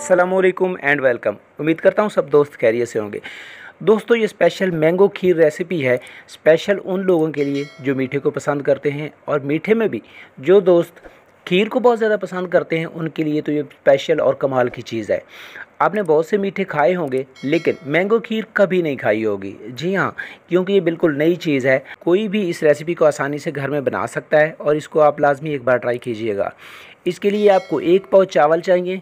Aslam and welcome उम्मीद करता हूँ सब दोस्त खैरियत से होंगे दोस्तों ये स्पेशल मैंगो खीर रेसिपी है स्पेशल उन लोगों के लिए जो मीठे को पसंद करते हैं और मीठे में भी जो दोस्त खीर को बहुत ज़्यादा पसंद करते हैं उनके लिए तो ये स्पेशल और कमाल की चीज़ है आपने बहुत से मीठे खाए होंगे लेकिन मैंगो खीर कभी नहीं खाई होगी जी हाँ क्योंकि ये बिल्कुल नई चीज़ है कोई भी इस रेसिपी को आसानी से घर में बना सकता है और इसको आप लाजमी एक बार ट्राई कीजिएगा इसके लिए आपको एक पाव चावल चाहिए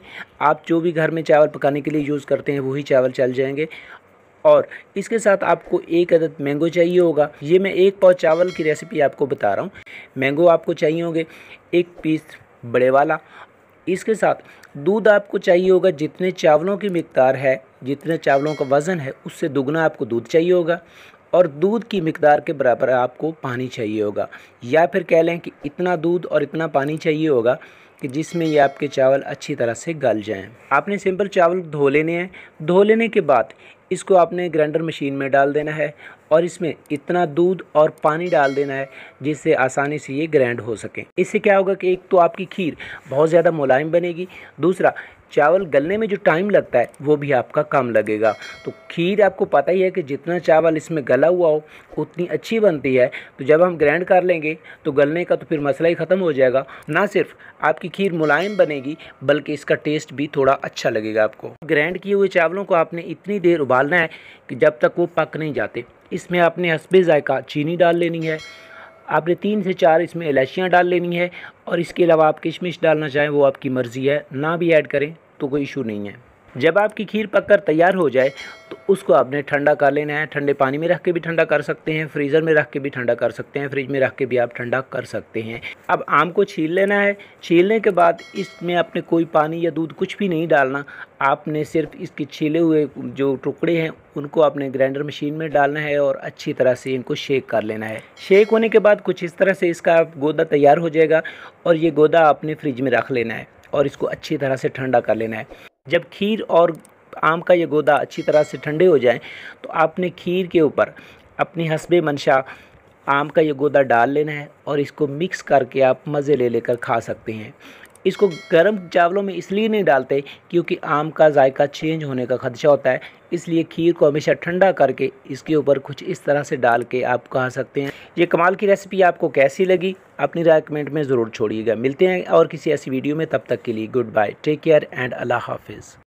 आप जो भी घर में चावल पकाने के लिए यूज़ करते हैं वही चावल चल जाएंगे और इसके साथ आपको एक अदद मैंगो चाहिए होगा ये मैं एक पाव चावल की रेसिपी आपको बता रहा हूँ मैंगो आपको चाहिए होंगे एक पीस बड़े वाला इसके साथ दूध आपको चाहिए होगा जितने चावलों की मकदार है जितने चावलों का वज़न है उससे दुगना आपको दूध चाहिए होगा और दूध की मकदार के बराबर आपको पानी चाहिए होगा या फिर कह लें कि इतना दूध और इतना पानी चाहिए होगा कि जिसमें ये आपके चावल अच्छी तरह से गल जाएं। आपने सिंपल चावल धो लेने हैं धो लेने के बाद इसको आपने ग्राइंडर मशीन में डाल देना है और इसमें इतना दूध और पानी डाल देना है जिससे आसानी से ये ग्राइंड हो सके इससे क्या होगा कि एक तो आपकी खीर बहुत ज़्यादा मुलायम बनेगी दूसरा चावल गलने में जो टाइम लगता है वो भी आपका कम लगेगा तो खीर आपको पता ही है कि जितना चावल इसमें गला हुआ हो उतनी अच्छी बनती है तो जब हम ग्राइंड कर लेंगे तो गलने का तो फिर मसला ही ख़त्म हो जाएगा ना सिर्फ आपकी खीर मुलायम बनेगी बल्कि इसका टेस्ट भी थोड़ा अच्छा लगेगा आपको ग्राइंड किए हुए चावलों को आपने इतनी देर उबालना है कि जब तक वो पक नहीं जाते इसमें आपने हसबे जायका चीनी डाल लेनी है आपने तीन से चार इसमें इलायचियाँ डाल लेनी है और इसके अलावा आप किशमिश डालना चाहें वो आपकी मर्ज़ी है ना भी ऐड करें तो कोई इशू नहीं है जब आपकी खीर पककर तैयार हो जाए तो उसको आपने ठंडा कर लेना है ठंडे पानी में रख के भी ठंडा कर सकते हैं फ्रीज़र में रख के भी ठंडा कर सकते हैं फ्रिज में रख के भी आप ठंडा कर सकते हैं अब आम को छील लेना है छीलने के बाद इसमें आपने कोई पानी या दूध कुछ भी नहीं डालना आपने सिर्फ इसके छीले हुए जो टुकड़े हैं उनको आपने ग्राइंडर मशीन में डालना है और अच्छी तरह से इनको शेक कर लेना है शेक होने के बाद कुछ इस तरह से इसका गोदा तैयार हो जाएगा और ये गोदा आपने फ्रिज में रख लेना है और इसको अच्छी तरह से ठंडा कर लेना है जब खीर और आम का ये गोदा अच्छी तरह से ठंडे हो जाए तो आपने खीर के ऊपर अपनी हसबे मंशा आम का ये गोदा डाल लेना है और इसको मिक्स करके आप मज़े ले लेकर खा सकते हैं इसको गर्म चावलों में इसलिए नहीं डालते क्योंकि आम का जायका चेंज होने का खदशा होता है इसलिए खीर को हमेशा ठंडा करके इसके ऊपर कुछ इस तरह से डाल के आप खा सकते हैं ये कमाल की रेसिपी आपको कैसी लगी अपनी राय कमेंट में ज़रूर छोड़िएगा मिलते हैं और किसी ऐसी वीडियो में तब तक के लिए goodbye take care and अल्लाह हाफिज़